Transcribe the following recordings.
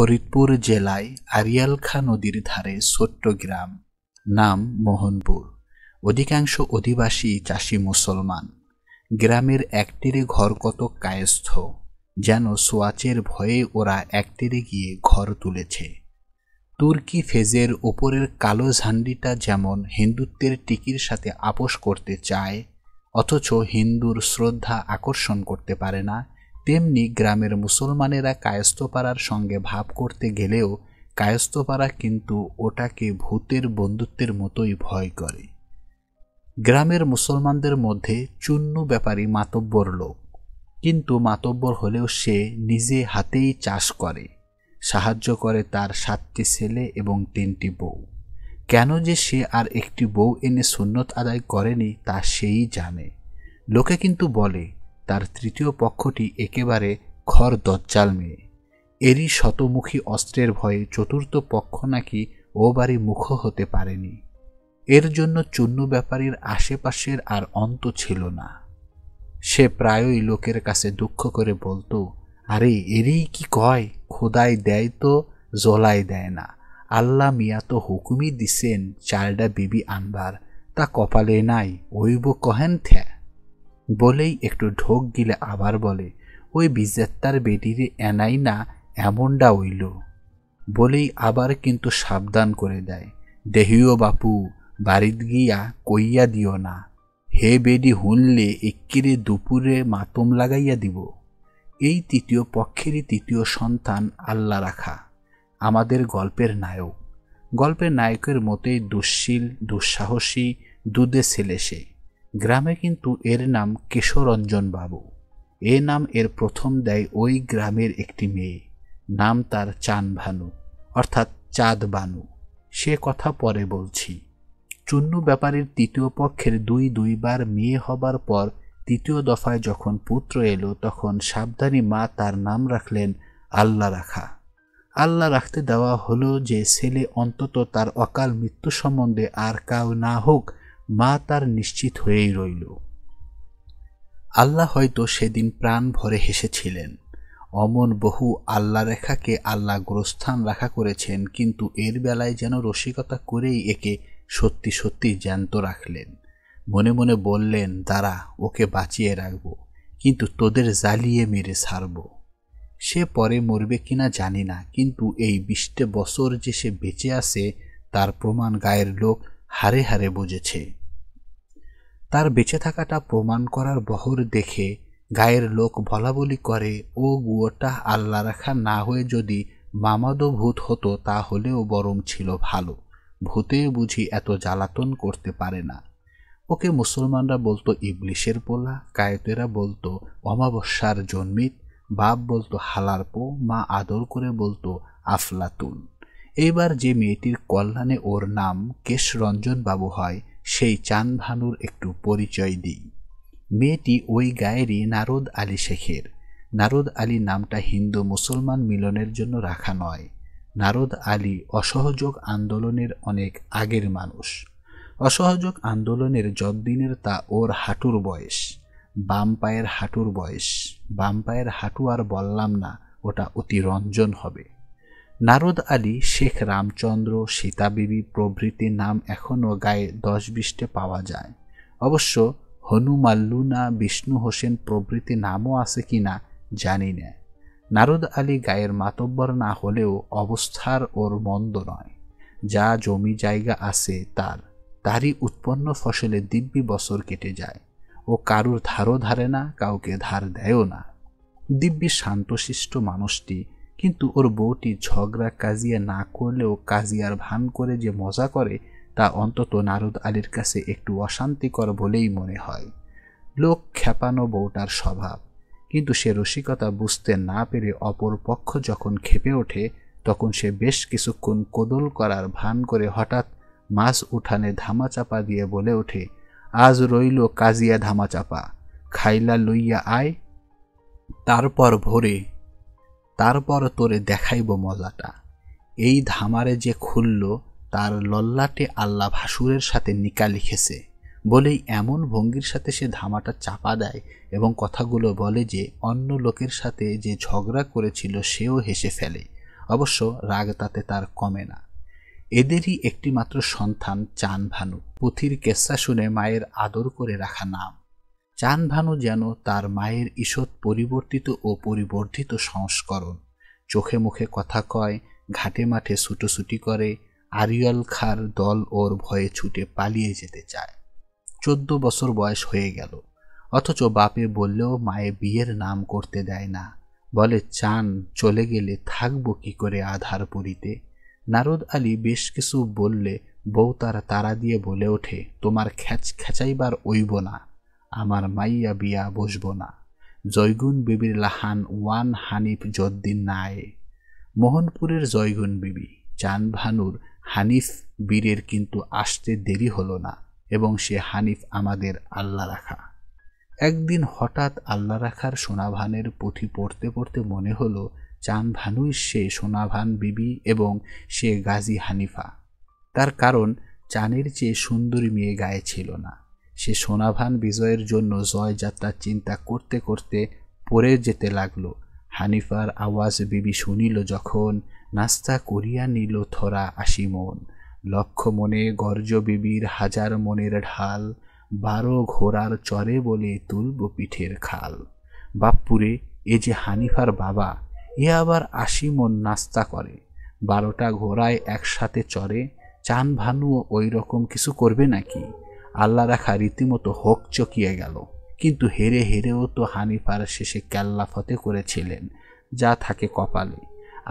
ফরিদপুর জেলায় আরিয়ালখা নদীর ধারে ছোট্ট গ্রাম নাম মোহনপুর অধিকাংশ অধিবাসী চাষি মুসলমান গ্রামের একটিরে ঘর কত কায়স্থ যেন সোয়াচের ভয়ে ওরা একটিরে গিয়ে ঘর তুলেছে তুর্কি ফেজের ওপরের কালো ঝান্ডিটা যেমন হিন্দুত্বের টিকির সাথে আপোষ করতে চায় অথচ হিন্দুর শ্রদ্ধা আকর্ষণ করতে পারে না তেমনি গ্রামের মুসলমানেরা কায়স্তপাড়ার সঙ্গে ভাব করতে গেলেও কায়স্তপাড়া কিন্তু ওটাকে ভূতের বন্ধুত্বের মতোই ভয় করে গ্রামের মুসলমানদের মধ্যে চূন্য ব্যাপারী মাতব্বর লোক কিন্তু মাতব্বর হলেও সে নিজে হাতেই চাষ করে সাহায্য করে তার সাতটি ছেলে এবং তিনটি বউ কেন যে সে আর একটি বউ এনে সুন্নত আদায় করেনি তা সেই জানে লোকে কিন্তু বলে তার তৃতীয় পক্ষটি একেবারে খর দজ্জাল মেয়ে এরই শতমুখী অস্ত্রের ভয়ে চতুর্থ পক্ষ নাকি ও বাড়ি মুখ হতে পারেনি এর জন্য চূন্য ব্যাপারীর আশেপাশের আর অন্ত ছিল না সে প্রায়ই লোকের কাছে দুঃখ করে বলতো আরে এরই কি কয় খোদাই দেয় তো জলাই দেয় না আল্লাহ মিয়া তো হুকুমই দিছেন চালডা বিবি আনবার তা কপালে নাই ওইব কহেন থ্যা বলেই একটু ঢোক গিলে আবার বলে ওই বিজেত্তার বেটিরে এনাই না এমনডা হইল বলেই আবার কিন্তু সাবধান করে দেয় দেহিও বাপু বাড়িত গিয়া কইয়া দিও না হে বেডি হুনলে একিরে দুপুরে মাতম লাগাইয়া দিব এই তৃতীয় পক্ষেরই তৃতীয় সন্তান আল্লাহ রাখা আমাদের গল্পের নায়ক গল্পের নায়কের মতোই দুঃশীল দুঃসাহসী দুধে ছেলে সে গ্রামে কিন্তু এর নাম কেশরঞ্জন বাবু এ নাম এর প্রথম দেয় ওই গ্রামের একটি মেয়ে নাম তার চান ভানু অর্থাৎ চাঁদ বানু সে কথা পরে বলছি চুন্নু ব্যাপারের তৃতীয় পক্ষের দুই দুইবার মেয়ে হবার পর তৃতীয় দফায় যখন পুত্র এলো তখন সাবধানী মা তার নাম রাখলেন আল্লাহ রাখা আল্লাহ রাখতে দেওয়া হলো যে ছেলে অন্তত তার অকাল মৃত্যু সম্বন্ধে আর কাউ না হোক মা তার নিশ্চিত হয়েই রইল আল্লাহ হয়তো সেদিন প্রাণ ভরে হেসেছিলেন অমন বহু আল্লা রেখাকে আল্লাহ গ্রস্থান রাখা করেছেন কিন্তু এর বেলায় যেন রসিকতা করেই একে সত্যি সত্যি জ্যান্ত রাখলেন মনে মনে বললেন দাঁড়া ওকে বাঁচিয়ে রাখব কিন্তু তোদের জ্বালিয়ে মেরে ছাড়ব সে পরে মরবে কিনা জানি না কিন্তু এই বিশটে বছর যে সে বেঁচে আছে তার প্রমাণ গায়ের লোক হারে হারে বুঝেছে তার বেঁচে থাকাটা প্রমাণ করার বহর দেখে গায়ের লোক বলাবলি করে ও গুয়োটা আল্লা রাখা না হয়ে যদি মামাদো ভূত হতো তা হলেও বরং ছিল ভালো ভূতে বুঝি এত জ্বালাতন করতে পারে না ওকে মুসলমানরা বলতো ইবলিশের পোলা কায়তেরা বলতো অমাবস্যার জন্মিত বাপ বলতো হালার পো মা আদর করে বলতো আফলাতুন এইবার যে মেয়েটির কল্যাণে ওর নাম কেশরঞ্জন বাবু হয় সেই চান ভানুর একটু পরিচয় দিই মেয়েটি ওই গায়েরই নারদ আলী শেখের নারদ আলী নামটা হিন্দু মুসলমান মিলনের জন্য রাখা নয় নারদ আলী অসহযোগ আন্দোলনের অনেক আগের মানুষ অসহযোগ আন্দোলনের যদ্দিনের তা ওর হাঁটুর বয়স বাম পায়ের হাঁটুর বয়স বাম পায়ের হাঁটু আর বললাম না ওটা অতি রঞ্জন হবে নারদ আলী শেখ রামচন্দ্র সীতাবেবী প্রভৃতির নাম এখনও গায়ে দশ বিষ্টে পাওয়া যায় অবশ্য হনুমাল্লুনা বিষ্ণু হোসেন প্রভৃতি নামও আছে কি না জানি না নারদ আলী গায়ের মাতব্বর না হলেও অবস্থার ওর মন্দ নয় যা জমি জায়গা আছে তার তারই উৎপন্ন ফসলে দিব্যি বছর কেটে যায় ও কারুর ধারও ধারে না কাউকে ধার দেয়ও না দিব্যি শান্তশিষ্ট মানুষটি কিন্তু ওর বউটি ঝগড়া কাজিয়া না করলেও কাজিয়ার ভান করে যে মজা করে তা অন্তত নারদ আলীর কাছে একটু অশান্তিকর বলেই মনে হয় লোক খেপানো বউটার স্বভাব কিন্তু সে রসিকতা বুঝতে না পেরে অপর পক্ষ যখন খেপে ওঠে তখন সে বেশ কিছুক্ষণ কোদল করার ভান করে হঠাৎ মাছ উঠানে ধামাচাপা দিয়ে বলে ওঠে আজ রইল কাজিয়া ধামাচাপা খাইলা লইয়া আয় তারপর ভোরে তারপর তোরে দেখাইব মজাটা এই ধামারে যে খুলল তার লল্লাটে আল্লাহ ভাসুরের সাথে নিকা লিখেছে বলেই এমন ভঙ্গির সাথে সে ধামাটা চাপা দেয় এবং কথাগুলো বলে যে অন্য লোকের সাথে যে ঝগড়া করেছিল সেও হেসে ফেলে অবশ্য রাগ তাতে তার কমে না এদেরই একটিমাত্র সন্তান চান ভানু পুথির কেসা শুনে মায়ের আদর করে রাখা নাম চান ভানু যেন তার মায়ের ঈষৎ পরিবর্তিত ও পরিবর্ধিত সংস্করণ চোখে মুখে কথা কয় ঘাটে মাঠে ছুটোছুটি করে আরিয়াল খার দল ওর ভয়ে ছুটে পালিয়ে যেতে চায় চোদ্দ বছর বয়স হয়ে গেল অথচ বাপে বললেও মায়ে বিয়ের নাম করতে দেয় না বলে চান চলে গেলে থাকবো কি করে আধার পরিতে নারদ আলী বেশ কিছু বললে বউ তারা তারা দিয়ে বলে ওঠে তোমার খ্যাচ খেচাইবার ওইব না আমার মাইয়া বিয়া বসব না জয়গুন বিবির লাহান ওয়ান হানিফ জদ্দিন নায়ে মোহনপুরের জয়গুন বিবি চানভানুর হানিফ বীরের কিন্তু আসতে দেরি হলো না এবং সে হানিফ আমাদের আল্লাহ রাখা একদিন হঠাৎ আল্লাহ রাখার সোনাভানের পুঁথি পড়তে পড়তে মনে হলো চান ভানুই সে সোনাভান বিবি এবং সে গাজী হানিফা তার কারণ চানের চেয়ে সুন্দরী মেয়ে গায়ে ছিল না সে সোনাভান বিজয়ের জন্য জয়যাত্রার চিন্তা করতে করতে পড়ে যেতে লাগল হানিফার আওয়াজ বিবি শুনিল যখন নাস্তা করিয়া নিল থরা আশি মন লক্ষ মনে গর্জ বিবির হাজার মনের ঢাল বারো ঘোড়ার চরে বলে তুলব পিঠের খাল বাপ্পুরে এ যে হানিফার বাবা এ আবার আশি মন নাস্তা করে বারোটা ঘোড়ায় একসাথে চরে চান ভানুও ওই রকম কিছু করবে নাকি আল্লাহ রাখা রীতিমতো হোক চকিয়ে গেল কিন্তু হেরে হেরেও তো হানিফার শেষে ক্যাল্লা ফতে করেছিলেন যা থাকে কপালে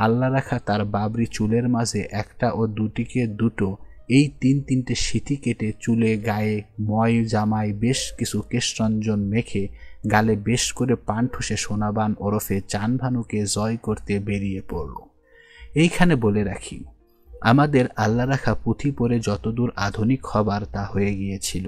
আল্লাহ রাখা তার বাবরি চুলের মাঝে একটা ও দুটিকে দুটো এই তিন তিনটে সিঁথি কেটে চুলে গায়ে ময় জামায় বেশ কিছু কেশরঞ্জন মেখে গালে বেশ করে পান ঠুসে সোনাবান ওরফে চানভানুকে জয় করতে বেরিয়ে পড়ল এইখানে বলে রাখি আমাদের আল্লাহ রাখা পুঁথি পড়ে যতদূর আধুনিক হবার তা হয়ে গিয়েছিল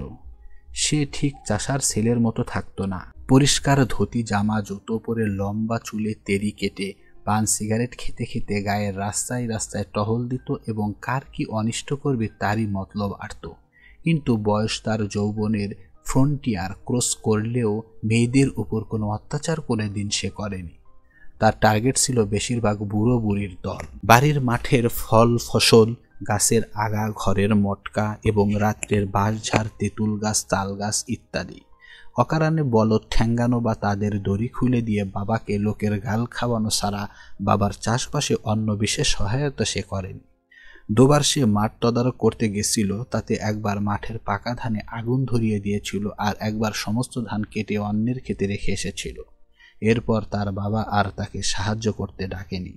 সে ঠিক চাষার ছেলের মতো থাকতো না পরিষ্কার ধুতি জামা জুতো পরে লম্বা চুলে তেরি কেটে পান সিগারেট খেতে খেতে গায়ের রাস্তায় রাস্তায় টহল দিত এবং কার কি অনিষ্ট করবে তারই মতলব আটত কিন্তু বয়স তার যৌবনের ফ্রন্টিয়ার ক্রস করলেও মেয়েদের উপর কোনো অত্যাচার কোনো দিন সে করেনি তার টার্গেট ছিল বেশিরভাগ বুড়ো বুড়ির দল বাড়ির মাঠের ফল ফসল গাছের আগা ঘরের মটকা এবং রাত্রের বাঁশঝাড় তেঁতুল গাছ তাল গাছ ইত্যাদি অকারণে বলদ ঠ্যাঙ্গানো বা তাদের দড়ি খুলে দিয়ে বাবাকে লোকের গাল খাওয়ানো ছাড়া বাবার চাষবাসে অন্য বিশেষ সহায়তা সে করেনি দুবার সে মাঠ তদারক করতে গেছিল তাতে একবার মাঠের পাকা ধানে আগুন ধরিয়ে দিয়েছিল আর একবার সমস্ত ধান কেটে অন্যের ক্ষেতে রেখে এসেছিল এরপর তার বাবা আর তাকে সাহায্য করতে ডাকেনি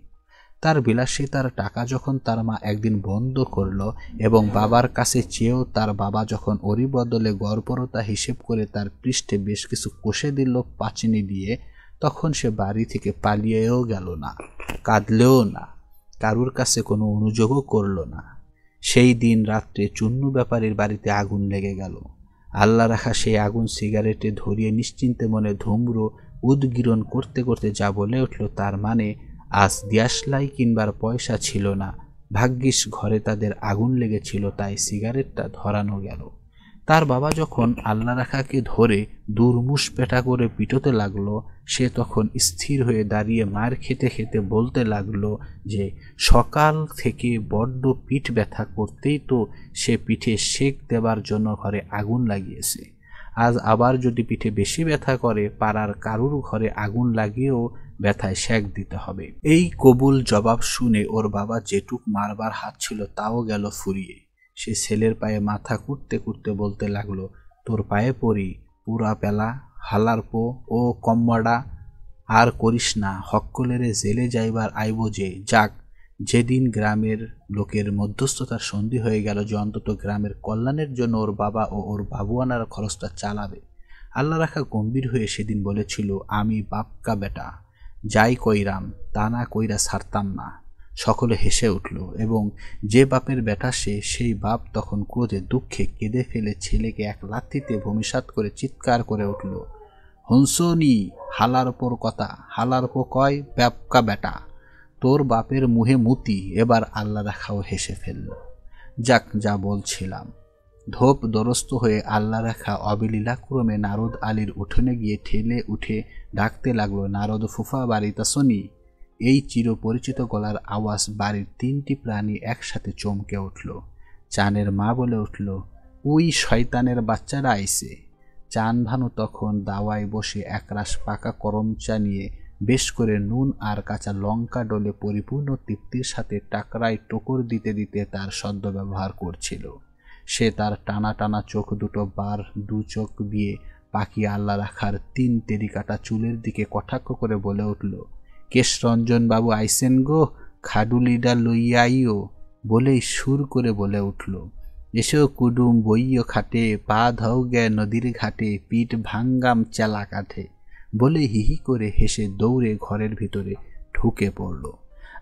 তার বিলাসিতার টাকা যখন তার মা একদিন বন্ধ করল এবং বাবার কাছে চেয়েও তার বাবা যখন অরিবদলে বদলে গর্বরতা হিসেব করে তার পৃষ্ঠে বেশ কিছু কষে দিল পাচিনি দিয়ে তখন সে বাড়ি থেকে পালিয়েও গেল না কাঁদলেও না কারুর কাছে কোনো অনুযোগও করল না সেই দিন রাত্রে চুন্নু ব্যাপারীর বাড়িতে আগুন লেগে গেল আল্লাহ রাখা সেই আগুন সিগারেটে ধরিয়ে নিশ্চিন্তে মনে ধুমরো উদ্গীরণ করতে করতে যা বলে উঠল তার মানে আজ দিয়াশলাই কিনবার পয়সা ছিল না ভাগ্যিস ঘরে তাদের আগুন লেগেছিল তাই সিগারেটটা ধরানো গেল তার বাবা যখন আল্লা রাখাকে ধরে দুরমুষ পেটা করে পিটোতে লাগলো সে তখন স্থির হয়ে দাঁড়িয়ে মার খেতে খেতে বলতে লাগলো যে সকাল থেকে বড্ড পিঠ ব্যথা করতেই তো সে পিঠে সেক দেবার জন্য ঘরে আগুন লাগিয়েছে আজ আবার যদি পিঠে বেশি ব্যথা করে পাড়ার কারুর ঘরে আগুন লাগিয়েও ব্যথায় শেক দিতে হবে এই কবুল জবাব শুনে ওর বাবা যেটুক মারবার হাত ছিল তাও গেল ফুরিয়ে সে ছেলের পায়ে মাথা কুটতে কুটতে বলতে লাগলো তোর পায়ে পড়ি পুরা পেলা হালার পো ও কম্মাডা আর করিস না হক্কলেরে জেলে যাইবার আইব যে যাক যেদিন গ্রামের লোকের মধ্যস্থতার সন্ধি হয়ে গেল যে অন্তত গ্রামের কল্যাণের জন্য ওর বাবা ও ওর বাবুয়ানার খরচটা চালাবে আল্লাহ রাখা গম্ভীর হয়ে সেদিন বলেছিল আমি বাপকা বেটা যাই কইরাম তা না কইরা ছাড়তাম না সকলে হেসে উঠল এবং যে বাপের বেটা সে সেই বাপ তখন ক্রোধে দুঃখে কেঁদে ফেলে ছেলেকে এক লাথিতে ভূমিসাত করে চিৎকার করে উঠল হংসনি হালার ওপর কথা হালার ওপর কয় ব্যাপকা বেটা তোর বাপের মুহে মুতি এবার আল্লাহ রাখাও হেসে ফেলল যাক যা বলছিলাম ধোপ দরস্ত হয়ে আল্লাহ রাখা অবলীলাক্রমে নারদ আলীর উঠোনে গিয়ে ঠেলে উঠে ডাকতে লাগলো নারদ ফুফা শনি এই চিরপরিচিত গলার আওয়াজ বাড়ির তিনটি প্রাণী একসাথে চমকে উঠল চানের মা বলে উঠল ওই শয়তানের বাচ্চারা আইসে চান ভানু তখন দাওয়ায় বসে একরাশ পাকা করমচা নিয়ে বেশ করে নুন আর কাঁচা লঙ্কা ডলে পরিপূর্ণ তৃপ্তির সাথে টাকরায় টোকর দিতে দিতে তার সদ্য ব্যবহার করছিল সে তার টানা টানা চোখ দুটো বার দু চোখ দিয়ে পাখি আল্লাহ রাখার তিন তেরিকাটা চুলের দিকে কটাক্ষ করে বলে উঠল বাবু আইসেন গো খাডুলিডা লইয়াইও বলেই সুর করে বলে উঠল এসেও কুডুম বইয় খাটে পা ধও গ্যা নদীর ঘাটে পিঠ ভাঙ্গাম চেলা কাঠে বলে হিহি করে হেসে দৌড়ে ঘরের ভিতরে ঢুকে পড়ল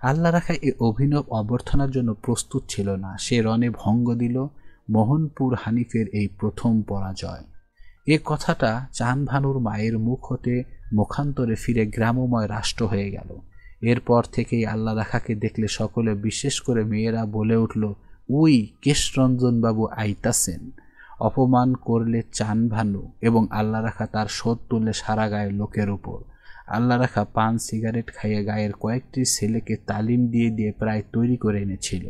আল্লাহ রাখা এ অভিনব অবর্থনার জন্য প্রস্তুত ছিল না সে রণে ভঙ্গ দিল মোহনপুর হানিফের এই প্রথম পরাজয় এ কথাটা চানভানুর মায়ের মুখ হতে মুখান্তরে ফিরে গ্রামময় রাষ্ট্র হয়ে গেল এরপর থেকেই আল্লাহ রাখাকে দেখলে সকলে বিশেষ করে মেয়েরা বলে উঠল উই কেশরঞ্জনবাবু আইতাসেন অপমান করলে চান ভানু এবং আল্লাহ রাখা তার শোধ তুললে সারা গায়ের লোকের উপর আল্লাহ রাখা পান সিগারেট খাইয়ে গায়ের কয়েকটি ছেলেকে তালিম দিয়ে দিয়ে প্রায় তৈরি করে এনেছিল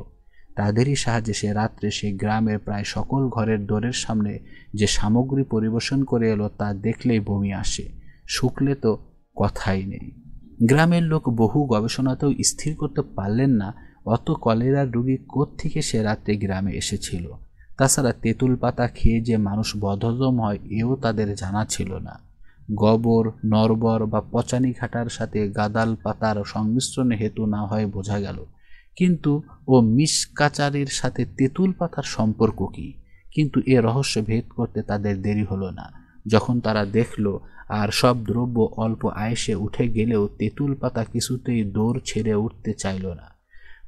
তাদেরই সাহায্যে সে রাত্রে সে গ্রামের প্রায় সকল ঘরের দোরের সামনে যে সামগ্রী পরিবেশন করে এলো তা দেখলেই বমি আসে শুকলে তো কথাই নেই গ্রামের লোক বহু গবেষণাতেও স্থির করতে পারলেন না অত কলেরার রুগী কোত্থেকে সে রাত্রে গ্রামে এসেছিল তাছাড়া তেঁতুল পাতা খেয়ে যে মানুষ বদহজম হয় এও তাদের জানা ছিল না গবর নরবর বা পচানি ঘাটার সাথে গাদাল পাতার সংমিশ্রণ হেতু না হয় বোঝা গেল কিন্তু ও মিস কাচারির সাথে তেঁতুল পাতার সম্পর্ক কি কিন্তু এ রহস্য ভেদ করতে তাদের দেরি হলো না যখন তারা দেখল আর সব দ্রব্য অল্প আয়েসে উঠে গেলেও তেঁতুল পাতা কিছুতেই দৌড় ছেড়ে উঠতে চাইল না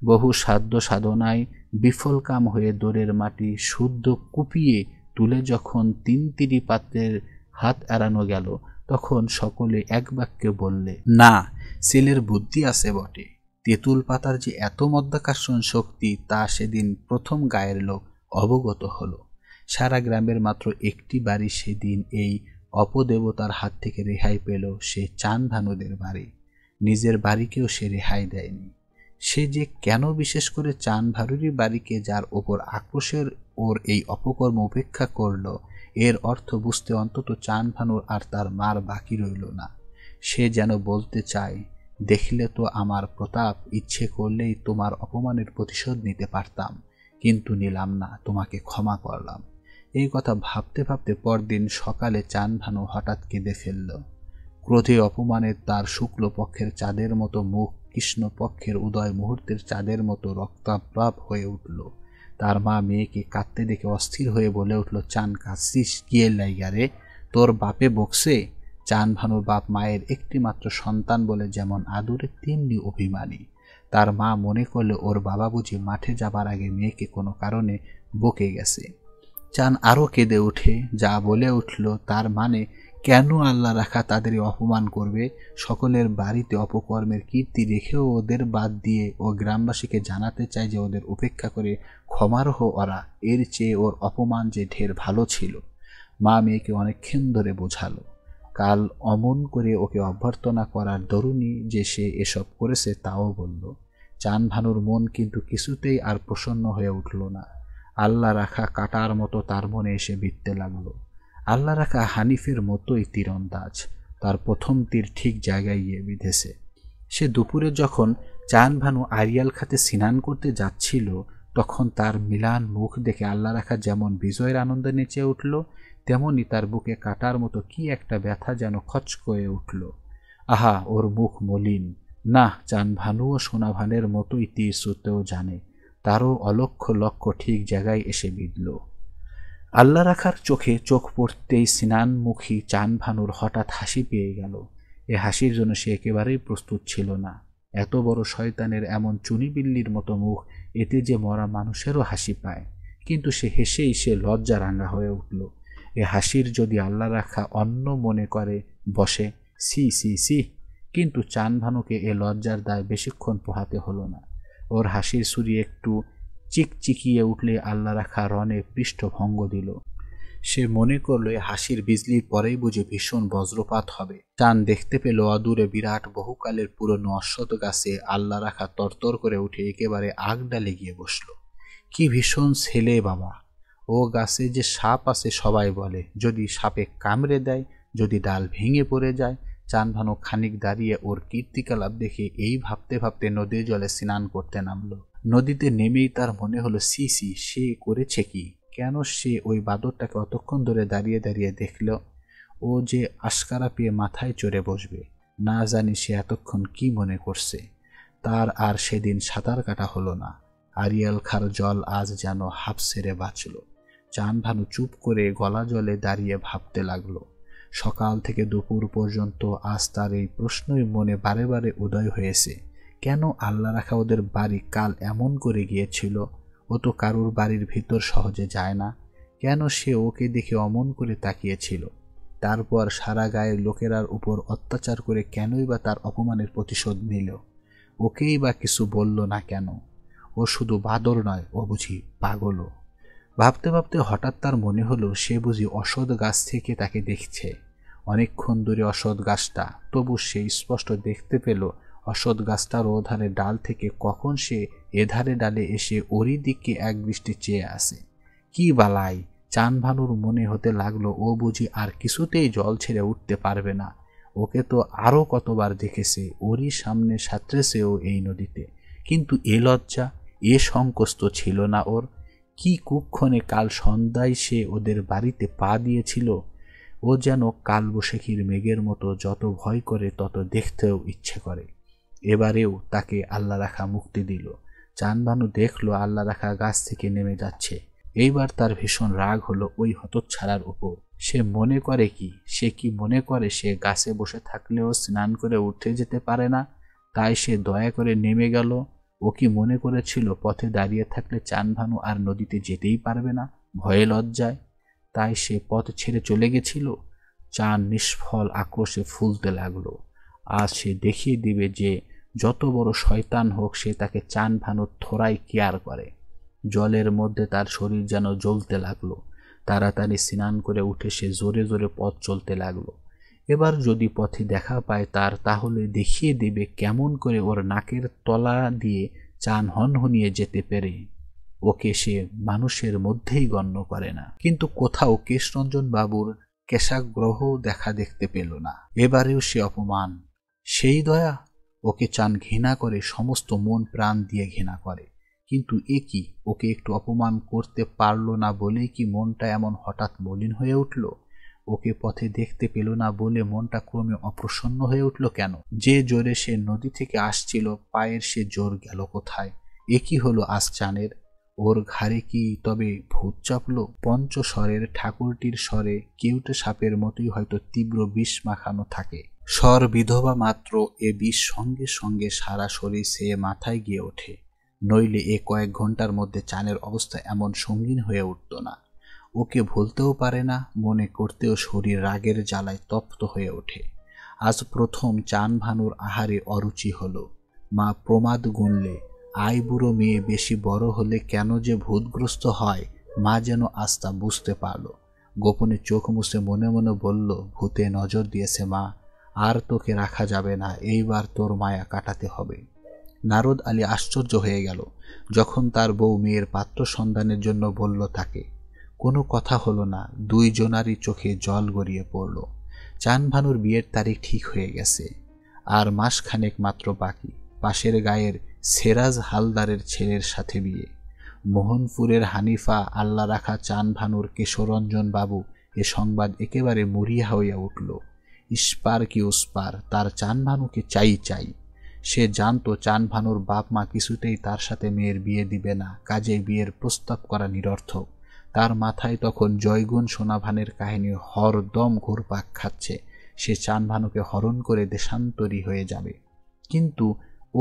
বহু সাধ্য সাধনায় বিফলকাম হয়ে দোরের মাটি শুদ্ধ কুপিয়ে তুলে যখন তিন তিরি পাত্রের হাত এড়ানো গেল তখন সকলে এক বাক্যে বললে না ছেলের বুদ্ধি আছে বটে তেঁতুল পাতার যে এত মধ্যাকর্ষণ শক্তি তা সেদিন প্রথম গায়ের লোক অবগত হল সারা গ্রামের মাত্র একটি বাড়ি সেদিন এই অপদেবতার হাত থেকে রেহাই পেল সে চান ভানুদের বাড়ি নিজের বাড়িকেও সে রেহাই দেয়নি সে যে কেন বিশেষ করে চান ভারুরি বাড়িকে যার ওপর আক্রোশের ওর এই অপকর্ম উপেক্ষা করল এর অর্থ বুঝতে অন্তত চান ভানুর আর তার মার বাকি রইল না সে যেন বলতে চায় দেখলে তো আমার প্রতাপ ইচ্ছে করলেই তোমার অপমানের প্রতিশোধ নিতে পারতাম কিন্তু নিলাম না তোমাকে ক্ষমা করলাম এই কথা ভাবতে ভাবতে পরদিন সকালে চান ভানু হঠাৎ কেঁদে ফেলল ক্রোধে অপমানে তার শুক্লপক্ষের চাঁদের মতো মুখ কৃষ্ণপক্ষের উদয় মুহূর্তের চাঁদের মতো রক্তাপ্রাপ হয়ে উঠল তার মা মেয়েকে কাঁদতে দেখে অস্থির হয়ে বলে উঠল চান কাশিস গিয়ে লাইগারে তোর বাপে বকসে চান ভানুর বাপ মায়ের একটিমাত্র সন্তান বলে যেমন আদুরে তেমনি অভিমানী তার মা মনে করলে ওর বাবা বুঝি মাঠে যাবার আগে মেয়েকে কোনো কারণে বকে গেছে চান আরও কেঁদে ওঠে যা বলে উঠল তার মানে কেন আল্লাহ রাখা তাদের অপমান করবে সকলের বাড়িতে অপকর্মের কীর্তি রেখেও ওদের বাদ দিয়ে ও গ্রামবাসীকে জানাতে চায় যে ওদের উপেক্ষা করে ক্ষমারহ ওরা এর চেয়ে ওর অপমান যে ঢের ভালো ছিল মা মেয়েকে অনেকক্ষণ ধরে বোঝালো কাল অমন করে ওকে অভ্যর্থনা করার দরুণই যে সে এসব করেছে তাও বলল চান ভানুর মন কিন্তু কিছুতেই আর প্রসন্ন হয়ে উঠল না আল্লাহ রাখা কাটার মতো তার মনে এসে বিঁধতে লাগলো আল্লাহ রাখা হানিফের মতোই তীরন্দাজ তার প্রথম তীর ঠিক জায়গায় গিয়ে বিধেছে সে দুপুরে যখন চান ভানু আরিয়াল খাতে স্নান করতে যাচ্ছিল তখন তার মিলান মুখ দেখে আল্লাহ রাখা যেমন বিজয়ের আনন্দে নেচে উঠল তেমনই তার বুকে কাটার মতো কি একটা ব্যথা যেন খচ করে উঠল আহা ওর মুখ মলিন না চান ভানু ও সোনা ভানের মতোই তীর সুতেও জানে তারও অলক্ষ লক্ষ ঠিক জায়গায় এসে বিঁধল আল্লাহ রাখার চোখে চোখ পড়তেই সিনানমুখী চান ভানুর হঠাৎ হাসি পেয়ে গেল এ হাসির জন্য সে একেবারেই প্রস্তুত ছিল না এত বড় শয়তানের এমন চুনিবিল্লির মতো মুখ এতে যে মরা মানুষেরও হাসি পায় কিন্তু সে হেসেই সে লজ্জা রাঙা হয়ে উঠল এ হাসির যদি আল্লাহ রাখা অন্য মনে করে বসে সি সি সি কিন্তু চান ভানুকে এ লজ্জার দায় বেশিক্ষণ পোহাতে হলো না ওর হাসির সুরি একটু চিকচিকিয়ে উঠলে আল্লাহ রাখা রনে পৃষ্ঠভঙ্গ দিল সে মনে করল হাসির বিজলির পরেই বুঝে ভীষণ বজ্রপাত হবে চান দেখতে পেল অদূরে বিরাট বহুকালের পুরনো অশ্বত গাছে আল্লাহ রাখা তরতর করে উঠে একেবারে আগ ডালে গিয়ে বসল কি ভীষণ ছেলে বাবা ও গাছে যে সাপ আছে সবাই বলে যদি সাপে কামড়ে দেয় যদি ডাল ভেঙে পড়ে যায় চানভানো খানিক দাঁড়িয়ে ওর কীর্তিকালাপ দেখে এই ভাবতে ভাবতে নদীর জলে স্নান করতে নামলো নদীতে নেমেই তার মনে হলো সি সি সে করেছে কি কেন সে ওই বাদরটাকে অতক্ষণ ধরে দাঁড়িয়ে দাঁড়িয়ে দেখল ও যে আশকারা পেয়ে মাথায় চড়ে বসবে না জানি সে এতক্ষণ কি মনে করছে তার আর সেদিন সাঁতার কাটা হলো না আরিয়াল খার জল আজ যেন হাফ সেরে বাঁচল চান ভানু চুপ করে গলা জলে দাঁড়িয়ে ভাবতে লাগলো সকাল থেকে দুপুর পর্যন্ত আজ তার এই প্রশ্নই মনে বারে বারে উদয় হয়েছে কেন আল্লাহ রাখা ওদের বাড়ি কাল এমন করে গিয়েছিল ও তো কারুর বাড়ির ভিতর সহজে যায় না কেন সে ওকে দেখে অমন করে তাকিয়েছিল তারপর সারা গায়ের লোকেরার উপর অত্যাচার করে কেনই বা তার অপমানের প্রতিশোধ নিল ওকেই বা কিছু বলল না কেন ও শুধু বাদর নয় ও বুঝি পাগলও ভাবতে ভাবতে হঠাৎ তার মনে হলো সে বুঝি অসৎ গাছ থেকে তাকে দেখছে অনেকক্ষণ দূরে অসৎ গাছটা তবু সে স্পষ্ট দেখতে পেল অসৎ গাছটার ওধারে ডাল থেকে কখন সে এধারে ডালে এসে ওরই দিকে এক দৃষ্টি চেয়ে আসে কি বালাই চানভানুর মনে হতে লাগলো ও বুঝি আর কিছুতেই জল ছেড়ে উঠতে পারবে না ওকে তো আরও কতবার দেখেছে ওরই সামনে সাঁতরেছেও এই নদীতে কিন্তু এ লজ্জা এ সংকোচ তো ছিল না ওর কি কুক্ষণে কাল সন্ধ্যায় সে ওদের বাড়িতে পা দিয়েছিল ও যেন কালবশেখির মেঘের মতো যত ভয় করে তত দেখতেও ইচ্ছে করে এবারেও তাকে আল্লাহ রাখা মুক্তি দিল চানবানু দেখল আল্লাহ রাখা গাছ থেকে নেমে যাচ্ছে এইবার তার ভীষণ রাগ হলো ওই হতচ্ছাড়ার উপর সে মনে করে কি সে কি মনে করে সে গাছে বসে থাকলেও স্নান করে উঠে যেতে পারে না তাই সে দয়া করে নেমে গেল ও কি মনে করেছিল পথে দাঁড়িয়ে থাকলে চানভানু আর নদীতে যেতেই পারবে না ভয়ে লজ্জায় তাই সে পথ ছেড়ে চলে গেছিল চান নিষ্ফল আক্রোশে ফুলতে লাগলো আর সে দেখিয়ে দিবে যে যত বড় শয়তান হোক সে তাকে চান ভানুর থোরাই কেয়ার করে জলের মধ্যে তার শরীর যেন জ্বলতে লাগলো তাড়াতাড়ি স্নান করে উঠে সে জোরে জোরে পথ চলতে লাগলো এবার যদি পথে দেখা পায় তার তাহলে দেখিয়ে দেবে কেমন করে ওর নাকের তলা দিয়ে চান হনহনিয়ে যেতে পেরে ওকে সে মানুষের মধ্যেই গণ্য করে না কিন্তু কোথাও কেশরঞ্জন বাবুর কেশাগ্রহ দেখা দেখতে পেল না এবারেও সে অপমান সেই দয়া ওকে চান ঘৃণা করে সমস্ত মন প্রাণ দিয়ে ঘৃণা করে কিন্তু এ কি ওকে একটু অপমান করতে পারল না বলেই কি মনটা এমন হঠাৎ মলিন হয়ে উঠল ওকে পথে দেখতে পেল না বলে মনটা ক্রমে অপ্রসন্ন হয়ে উঠল কেন যে জোরে সে নদী থেকে আসছিল পায়ের সে জোর গেল কোথায় এ কি হলো আজ চানের ওর ঘাড়ে কি তবে ভূত চাপল পঞ্চস্বরের ঠাকুরটির স্বরে কেউটে সাপের মতোই হয়তো তীব্র বিষ মাখানো থাকে স্বর বিধবা মাত্র এ বিষ সঙ্গে সঙ্গে সারা শরীর সেয়ে মাথায় গিয়ে ওঠে নইলে এ কয়েক ঘন্টার মধ্যে চানের অবস্থা এমন সঙ্গীন হয়ে উঠত না ওকে ভুলতেও পারে না মনে করতেও শরীর রাগের জ্বালায় তপ্ত হয়ে ওঠে আজ প্রথম চান ভানুর আহারে অরুচি হলো মা প্রমাদ গুনলে বুড়ো মেয়ে বেশি বড় হলে কেন যে ভূতগ্রস্ত হয় মা যেন আস্থা বুঝতে পারল গোপনে চোখ মুছে মনে মনে বলল ভূতে নজর দিয়েছে মা আর তোকে রাখা যাবে না এইবার তোর মায়া কাটাতে হবে নারদ আলী আশ্চর্য হয়ে গেল যখন তার বউ মেয়ের পাত্র সন্ধানের জন্য বলল তাকে কোনো কথা হলো না দুই জনারই চোখে জল গড়িয়ে পড়ল চানভানুর বিয়ের তারিখ ঠিক হয়ে গেছে আর মাসখানেক মাত্র বাকি পাশের গায়ের সেরাজ হালদারের ছেলের সাথে বিয়ে মোহনপুরের হানিফা আল্লা রাখা চানভানুর কেশরঞ্জন বাবু এ সংবাদ একেবারে মরিয়া হইয়া উঠল ইস্পার কি ওস্পার তার চানভানুকে চাই চাই সে জানতো চানভানুর বাপ মা কিছুতেই তার সাথে মেয়ের বিয়ে দিবে না কাজে বিয়ের প্রস্তাব করা নিরর্থক তার মাথায় তখন জয়গুণ সোনাভানের কাহিনী হরদম ঘুরপাক খাচ্ছে সে চানভানুকে হরণ করে দেশান্তরী হয়ে যাবে কিন্তু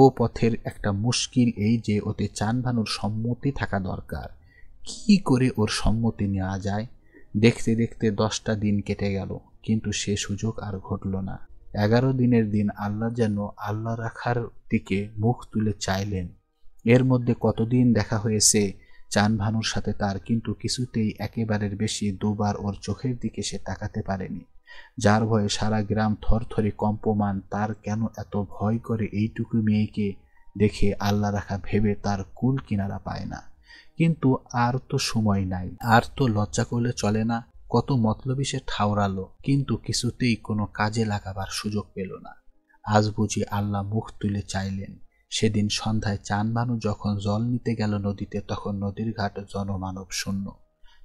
ও পথের একটা মুশকিল এই যে ওতে চানভানুর সম্মতি থাকা দরকার কি করে ওর সম্মতি নেওয়া যায় দেখতে দেখতে দশটা দিন কেটে গেল কিন্তু সে সুযোগ আর ঘটল না এগারো দিনের দিন আল্লাহ যেন আল্লাহ রাখার দিকে মুখ তুলে চাইলেন এর মধ্যে কতদিন দেখা হয়েছে চান ভানুর সাথে তার কিন্তু কিছুতেই একেবারের বেশি দুবার ওর চোখের দিকে সে তাকাতে পারেনি যার ভয়ে সারা গ্রাম থরথরে কম্পমান তার কেন এত ভয় করে এইটুকু মেয়েকে দেখে আল্লাহ রাখা ভেবে তার কুল কিনারা পায় না কিন্তু আর তো সময় নাই আর তো লজ্জা করলে চলে না কত মতলবই সে ঠাউরালো কিন্তু কিছুতেই কোনো কাজে লাগাবার সুযোগ পেল না আজ বুঝি আল্লাহ মুখ তুলে চাইলেন সেদিন সন্ধ্যায় চানভানু যখন জল নিতে গেল নদীতে তখন নদীর ঘাট জনমানব শূন্য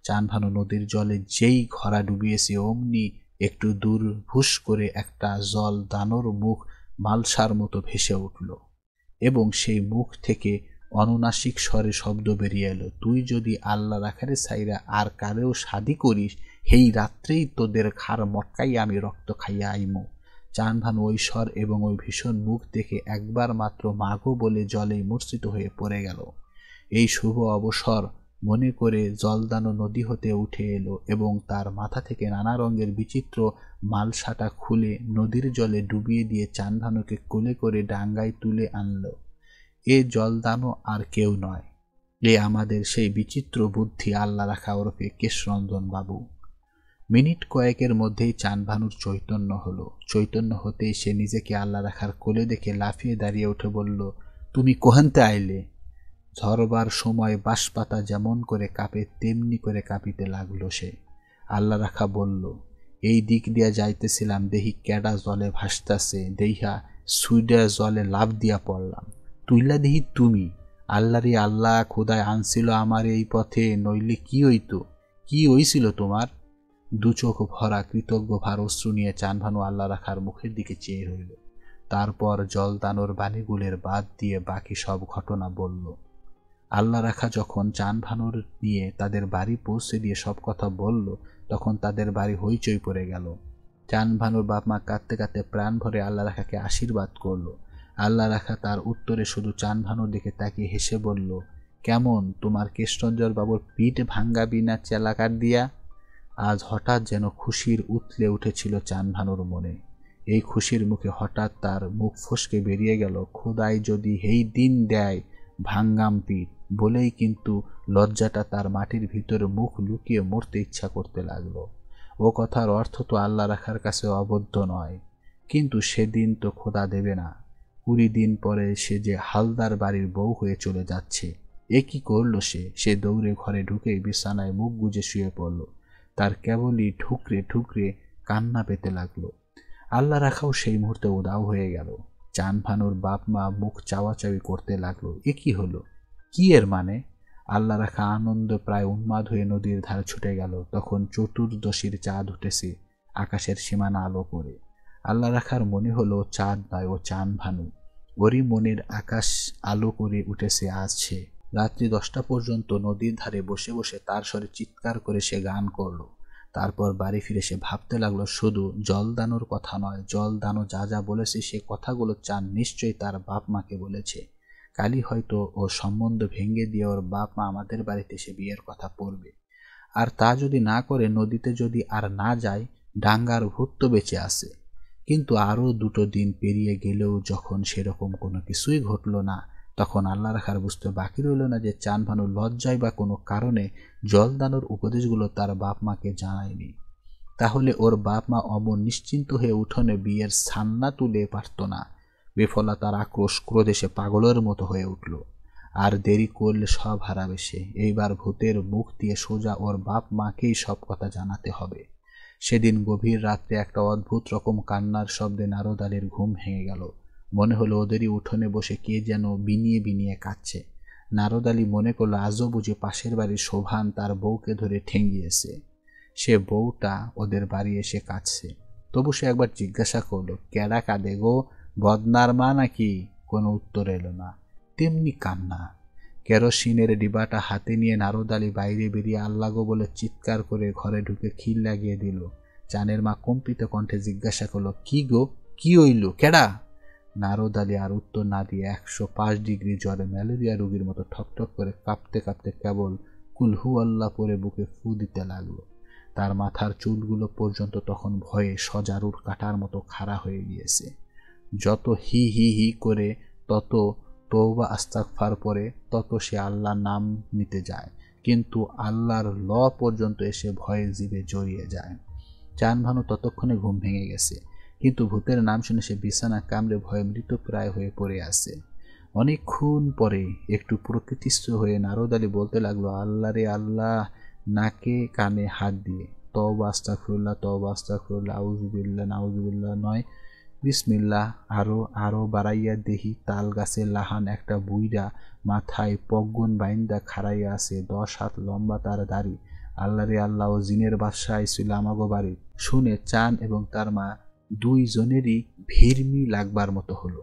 চানভানু নদীর জলে যেই ঘরা ডুবিয়েছে অমনি একটু দূর ভুস করে একটা জল দানোর মুখ মালসার মতো ভেসে উঠল এবং সেই মুখ থেকে অনুনাসিক স্বরে শব্দ বেরিয়ে এলো তুই যদি আল্লাহ রাখারে সাইরা আর কারেও শাদি করিস সেই রাত্রেই তোদের খার মটকাই আমি রক্ত খাইয়া আইমো চানভান ওই স্বর এবং ওই ভীষণ মুখ দেখে একবার মাত্র মাগো বলে জলে মূর্ছিত হয়ে পড়ে গেল এই শুভ অবসর মনে করে জলদানো নদী হতে উঠে এলো এবং তার মাথা থেকে নানা রঙের বিচিত্র মালসাটা খুলে নদীর জলে ডুবিয়ে দিয়ে চান্ধানুকে কোলে করে ডাঙ্গায় তুলে আনলো এ জলদানও আর কেউ নয় এ আমাদের সেই বিচিত্র বুদ্ধি আল্লাহ রাখা ওরফে কেশরঞ্জন বাবু মিনিট কয়েকের মধ্যেই চানভানুর চৈতন্য হলো চৈতন্য হতেই সে নিজেকে আল্লাহ রাখার কোলে দেখে লাফিয়ে দাঁড়িয়ে উঠে বলল তুমি কোহান্তে আইলে ঝরবার সময় বাঁশপাতা যেমন করে কাঁপে তেমনি করে কাঁপিতে লাগলো সে আল্লাহ রাখা বলল এই দিক দিয়া যাইতেছিলাম দেহি ক্যাডা জলে ভাসতাছে দেহা সুইডা জলে লাভ দিয়া পড়লাম তুইলা দেহি তুমি আল্লাহ রে আল্লাহ খোদায় আনছিল আমার এই পথে নইলে কি হইতো কি হইছিল তোমার দুচোখ ভরা কৃতজ্ঞ ভার অশ্রু নিয়ে চানভানু আল্লাহ রাখার মুখের দিকে চেয়ে রইল তারপর জলদানোর বাণীগুলের বাদ দিয়ে বাকি সব ঘটনা বলল আল্লাহ রাখা যখন চানভানুর নিয়ে তাদের বাড়ি পৌঁছে দিয়ে সব কথা বলল তখন তাদের বাড়ি হইচই পড়ে গেল চানভানুর বাপ মা কাঁদতে কাঁদতে প্রাণ ভরে আল্লাহ রাখাকে আশীর্বাদ করলো আল্লাহ রাখা তার উত্তরে শুধু চানভানুর দিকে তাকিয়ে হেসে বলল কেমন তোমার কৃষ্ণঞ্জর বাবুর পিঠ ভাঙ্গা বিনা চেলাকার দিয়া আজ হঠাৎ যেন খুশির উতলে উঠেছিল চানভানুর মনে এই খুশির মুখে হঠাৎ তার মুখ ফসকে বেরিয়ে গেল খোদাই যদি হেই দিন দেয় ভাঙ্গাম পিঠ বলেই কিন্তু লজ্জাটা তার মাটির ভিতরে মুখ লুকিয়ে মরতে ইচ্ছা করতে লাগলো ও কথার অর্থ তো আল্লাহ রাখার কাছে অবদ্ধ নয় কিন্তু সেদিন তো খোদা দেবে না কুড়ি দিন পরে সে যে হালদার বাড়ির বউ হয়ে চলে যাচ্ছে এ কি করল সে সে দৌড়ে ঘরে ঢুকে বিছানায় মুখ গুজে শুয়ে পড়ল তার কেবলই ঠুকরে ঠুকরে কান্না পেতে লাগলো আল্লাহ রাখাও সেই মুহূর্তে উদাও হয়ে গেল চান ভানুর বাপ মা মুখ চাওয়াচাওয়ি করতে লাগলো এ কি হলো কি এর মানে আল্লাহ রাখা আনন্দ প্রায় উন্মাদ হয়ে নদীর ধারে ছুটে গেল তখন চতুর্দশীর চাঁদ উঠেছে আকাশের সীমানা আলো করে আল্লাহ রাখার মনে হলো চাঁদ নয় ও চান ভানু গরিব মনের আকাশ আলো করে উঠেছে আসছে রাত্রি দশটা পর্যন্ত নদীর ধারে বসে বসে তার স্বরে চিৎকার করে সে গান করলো তারপর বাড়ি ফিরে সে ভাবতে লাগলো শুধু জলদানোর কথা নয় জলদানো যা যা বলেছে সে কথাগুলো চান নিশ্চয়ই তার বাপ মাকে বলেছে কালি হয়তো ও সম্বন্ধ ভেঙে দিয়ে ওর বাপ মা আমাদের বাড়িতে সে বিয়ের কথা পড়বে আর তা যদি না করে নদীতে যদি আর না যায় ডাঙ্গার ভূত তো বেঁচে আসে কিন্তু আরও দুটো দিন পেরিয়ে গেলেও যখন সেরকম কোনো কিছুই ঘটল না তখন আল্লাহ রাখার বুঝতে বাকি রইল না যে চান ভানু লজ্জায় বা কোনো কারণে জলদানোর উপদেশগুলো তার বাপ মাকে জানায়নি তাহলে ওর বাপ মা অমন নিশ্চিন্ত হয়ে উঠোনে বিয়ের সান্না তুলে পারত না তার আক্রোশ ক্রোদেশে পাগলের মতো হয়ে উঠল আর দেরি করলে সব হারাবে সে এইবার ভূতের মুখ দিয়ে সোজা ওর বাপ মাকেই সব কথা জানাতে হবে সেদিন গভীর রাত্রে একটা অদ্ভুত রকম কান্নার শব্দে আলীর ঘুম ভেঙে গেল মনে হলো ওদেরই উঠোনে বসে কে যেন বিনিয়ে বিনিয়ে কাঁদছে আলী মনে করলো আজও বুঝে পাশের বাড়ির শোভান তার বউকে ধরে ঠেঙ্গিয়েছে সে বউটা ওদের বাড়ি এসে কাঁদছে তবু সে একবার জিজ্ঞাসা করলো কেডা কাঁদে গো বদনার মা নাকি কোনো উত্তর এলো না তেমনি কান্না কেরোসিনের ডিবাটা হাতে নিয়ে নারদ আলী বাইরে বেরিয়ে আল্লাগো বলে চিৎকার করে ঘরে ঢুকে খিল লাগিয়ে দিল চানের মা কম্পিত কণ্ঠে জিজ্ঞাসা করলো কি গো কি হইল কেডা নারদ আলী আর উত্তর না দিয়ে একশো পাঁচ ডিগ্রি জ্বরে ম্যালেরিয়া রোগীর মতো ঠকঠক করে কাঁপতে কাঁপতে কেবল কুলহু আল্লাহ পরে বুকে ফু দিতে লাগলো তার মাথার চুলগুলো পর্যন্ত তখন ভয়ে সজারুর কাটার মতো খাড়া হয়ে গিয়েছে যত হি হি হি করে তত তৌবা আস্তাকফার পরে তত সে আল্লাহর নাম নিতে যায় কিন্তু আল্লাহর ল পর্যন্ত এসে ভয়ে জীবে জড়িয়ে যায় চানভানু ততক্ষণে ঘুম ভেঙে গেছে কিন্তু ভূতের নাম শুনে সে বিছানা কামড়ে ভয়ে মৃতপ্রায় হয়ে পড়ে আছে অনেকক্ষণ পরে একটু প্রকৃতিস্থ হয়ে নারদ আলী বলতে লাগলো আল্লাহ রে আল্লাহ নাকে কানে হাত দিয়ে তব আস্তাকফুল্লাহ তব আস্তাকফুল্লাহ আউজুবিল্লা নাউজুবিল্লা নয় বিসমিল্লা আরও আরও বাড়াইয়া দেহি তাল গাছে লাহান একটা বুইরা মাথায় পগ্গুন বাইন্দা খাড়াইয়া আছে দশ হাত লম্বা তার দাড়ি আল্লাহরে আল্লাহ ও জিনের বাদশাহ ছিল আমাগো বাড়ি শুনে চান এবং তার মা দুইজনেরই ভিড়মি লাগবার মতো হলো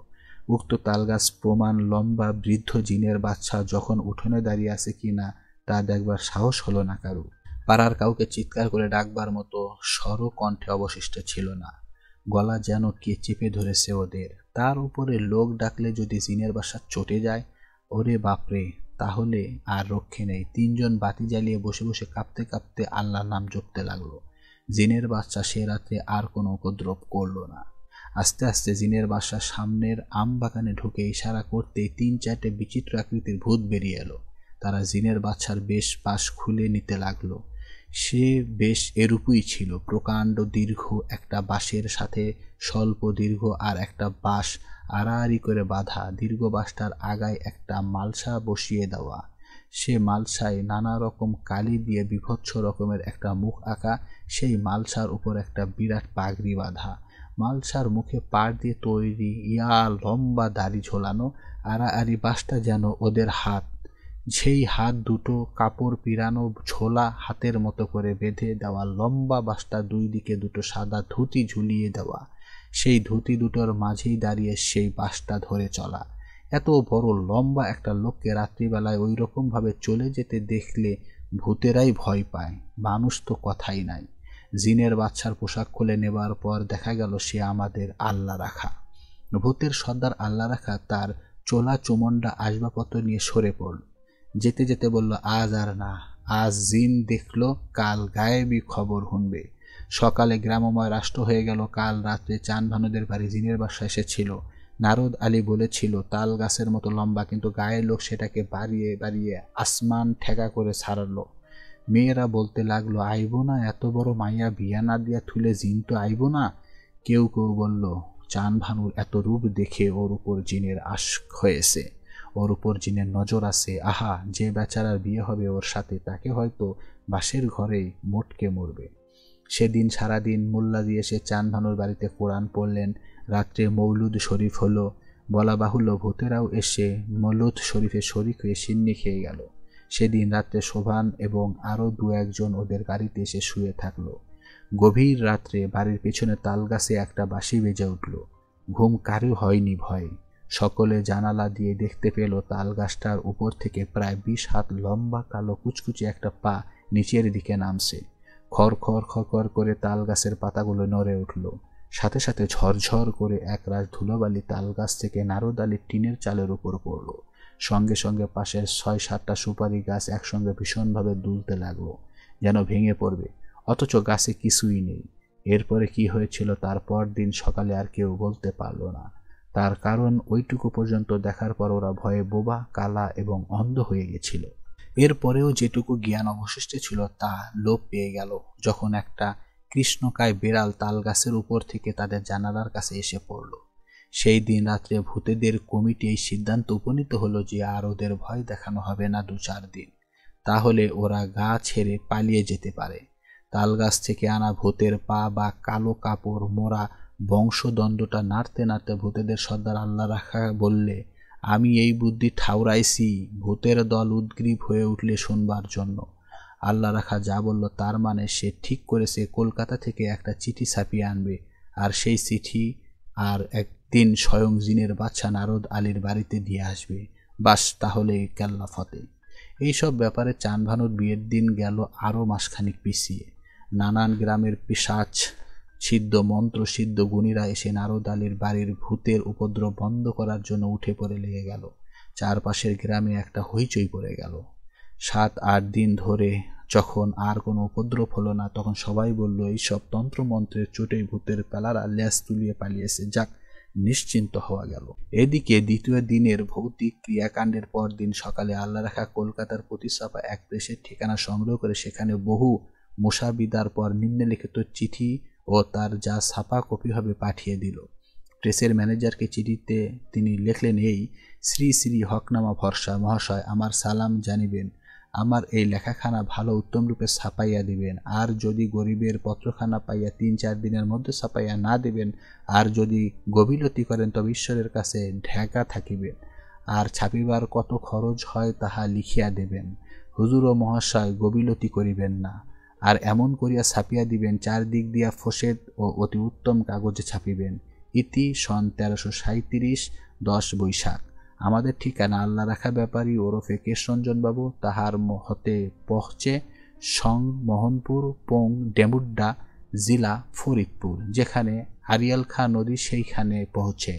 উক্ত তালগাছ প্রমাণ লম্বা বৃদ্ধ জিনের বাচ্চা যখন উঠোনে দাঁড়িয়ে আছে কি না তা দেখবার সাহস হলো না কারু পাড়ার কাউকে চিৎকার করে ডাকবার মতো সরকণ্ঠে অবশিষ্ট ছিল না গলা যেন কে চেপে ধরেছে ওদের তার উপরে লোক ডাকলে যদি জিনের বাসা চটে যায় ওরে বাপরে তাহলে আর রক্ষে নেই তিনজন বাতি জ্বালিয়ে বসে বসে কাঁপতে কাঁপতে আল্লাহর নাম জপতে লাগলো জিনের বাচ্চা সে রাতে আর কোনো উপদ্রব করল না আস্তে আস্তে জিনের বাসা সামনের আম বাগানে ঢুকে ইশারা করতেই তিন চারটে বিচিত্র আকৃতির ভূত বেরিয়ে এলো তারা জিনের বাচ্চার বেশ পাশ খুলে নিতে লাগলো সে বেশ এরূপই ছিল প্রকাণ্ড দীর্ঘ একটা বাঁশের সাথে স্বল্প দীর্ঘ আর একটা বাঁশ আড়াআড়ি করে বাঁধা দীর্ঘ বাঁশটার আগায় একটা মালসা বসিয়ে দেওয়া সে মালসায় নানা রকম কালি দিয়ে বিভৎস রকমের একটা মুখ আঁকা সেই মালসার উপর একটা বিরাট পাগড়ি বাঁধা মালসার মুখে পাড় দিয়ে তৈরি ইয়া লম্বা দাড়ি ঝোলানো আড়াআড়ি বাঁশটা যেন ওদের হাত সেই হাত দুটো কাপড় পিরানো ঝোলা হাতের মতো করে বেঁধে দেওয়া লম্বা বাসটা দুই দিকে দুটো সাদা ধুতি ঝুলিয়ে দেওয়া সেই ধুতি দুটোর মাঝেই দাঁড়িয়ে সেই বাসটা ধরে চলা এত বড় লম্বা একটা লোককে রাত্রিবেলায় ওই রকমভাবে চলে যেতে দেখলে ভূতেরাই ভয় পায় মানুষ তো কথাই নাই জিনের বাচ্চার পোশাক খুলে নেবার পর দেখা গেল সে আমাদের আল্লাহ রাখা ভূতের সর্দার আল্লাহ রাখা তার চোলা চুমন্ডা আসবাবপত্র নিয়ে সরে পড়ল যেতে যেতে বলল আজ আর না আজ জিন দেখল কাল গায়েবী খবর শুনবে সকালে গ্রামময় রাষ্ট্র হয়ে গেল কাল রাত্রে চান ভানুদের বাড়ি জিনের বাসা এসেছিল নারদ আলী বলেছিল তাল গাছের মতো লম্বা কিন্তু গায়ের লোক সেটাকে বাড়িয়ে বাড়িয়ে আসমান ঠেকা করে ছাড়ালো মেয়েরা বলতে লাগলো আইব না এত বড় মাইয়া বিয়া না দিয়া থুলে জিন তো আইব না কেউ কেউ বলল চান ভানুর এত রূপ দেখে ওর উপর জিনের আশ হয়েছে ওর উপর জিনে নজর আছে আহা যে বেচারার বিয়ে হবে ওর সাথে তাকে হয়তো বাসের ঘরেই মোটকে মরবে সেদিন সারাদিন মোল্লা দিয়ে সে চান ভানুর বাড়িতে কোরআন পড়লেন রাত্রে মৌলুদ শরীফ হলো বলা বাহুল্য ভূতেরাও এসে মৌলুদ শরীফে শরীফ হয়ে সিন্নি খেয়ে গেল সেদিন রাত্রে শোভান এবং আরও দু একজন ওদের গাড়িতে এসে শুয়ে থাকলো গভীর রাত্রে বাড়ির পিছনে তালগাছে একটা বাঁশি বেজে উঠল ঘুম কারু হয়নি ভয় সকলে জানালা দিয়ে দেখতে পেল তাল গাছটার উপর থেকে প্রায় বিশ হাত লম্বা কালো কুচকুচে একটা পা নিচের দিকে নামছে খর খর খর করে তাল গাছের পাতাগুলো নড়ে উঠল সাথে সাথে ঝরঝর করে একরাশ ধুলোবালি তাল গাছ থেকে নারদালির টিনের চালের উপর পড়ল সঙ্গে সঙ্গে পাশের ছয় সাতটা সুপারি গাছ একসঙ্গে ভীষণভাবে দুলতে লাগলো যেন ভেঙে পড়বে অথচ গাছে কিছুই নেই এরপরে কি হয়েছিল তারপর দিন সকালে আর কেউ বলতে পারল না তার কারণ ওইটুকু পর্যন্ত দেখার পর ওরা ভয়ে বোবা কালা এবং অন্ধ হয়ে গেছিল এরপরেও যেটুকু জ্ঞান অবশিষ্ট ছিল তা লোপ পেয়ে গেল যখন একটা কৃষ্ণকায় বিড়াল তাল গাছের উপর থেকে তাদের জানালার কাছে এসে পড়ল সেই দিন রাত্রে ভূতেদের কমিটি এই সিদ্ধান্ত উপনীত হলো যে আর ওদের ভয় দেখানো হবে না দু চার দিন তাহলে ওরা গা ছেড়ে পালিয়ে যেতে পারে তালগাছ থেকে আনা ভূতের পা বা কালো কাপড় মোড়া বংশদণ্ডটা নাড়তে নাড়তে ভূতেদের সর্দার আল্লাহ রাখা বললে আমি এই বুদ্ধি ঠাউরাইছি ভূতের দল উদ্গ্রীব হয়ে উঠলে শুনবার জন্য আল্লাহ রাখা যা বলল তার মানে সে ঠিক করেছে কলকাতা থেকে একটা চিঠি ছাপিয়ে আনবে আর সেই চিঠি আর একদিন স্বয়ং জিনের বাচ্চা নারদ আলীর বাড়িতে দিয়ে আসবে বাস তাহলে কেল্লা ফতে এইসব ব্যাপারে চানভানুর বিয়ের দিন গেল আরও মাসখানিক পিছিয়ে নানান গ্রামের পিসাচ সিদ্ধ মন্ত্র সিদ্ধ গুণীরা এসে নারদ আলীর বাড়ির ভূতের উপদ্রব বন্ধ করার জন্য উঠে পড়ে লেগে গেল চারপাশের গ্রামে একটা হইচই পড়ে গেল সাত আট দিন ধরে যখন আর কোনো উপদ্রব হলো না তখন সবাই বলল এইসব তন্ত্রমন্ত্রের চোটে ভূতের পেলারা ল্যাস তুলিয়ে পালিয়েছে যাক নিশ্চিন্ত হওয়া গেল এদিকে দ্বিতীয় দিনের ভৌতিক ক্রিয়াকাণ্ডের পর দিন সকালে আল্লাহ রাখা কলকাতার প্রতিষ্ঠাপা এক দেশের ঠিকানা সংগ্রহ করে সেখানে বহু মশাবিদার পর নিম্নলিখিত চিঠি ও তার যা ছাপা কপি হবে পাঠিয়ে দিল প্রেসের ম্যানেজারকে চিঠিতে তিনি লেখলেন এই শ্রী শ্রী হকনামা ভরসা মহাশয় আমার সালাম জানিবেন আমার এই লেখাখানা ভালো উত্তমরূপে ছাপাইয়া দিবেন আর যদি গরিবের পত্রখানা পাইয়া তিন চার দিনের মধ্যে ছাপাইয়া না দিবেন আর যদি গভীরতি করেন তবে ঈশ্বরের কাছে ঢেকা থাকিবেন আর ছাপিবার কত খরচ হয় তাহা লিখিয়া দেবেন হুজুর ও মহাশয় গভীরতি করিবেন না আর এমন করিয়া ছাপিয়া দিবেন চারদিক দিয়া ফোসেদ ও অতি উত্তম কাগজে ছাপিবেন ইতি সন তেরোশো সাঁত্রিশ দশ বৈশাখ আমাদের ঠিকানা আল্লাহ রাখা ব্যাপারী ওরফে কেশরঞ্জনবাবু তাহার হতে পহচে সং মোহনপুর পোং ডেমুড্ডা জিলা ফরিদপুর যেখানে আরিয়াল খাঁ নদী সেইখানে পৌঁছে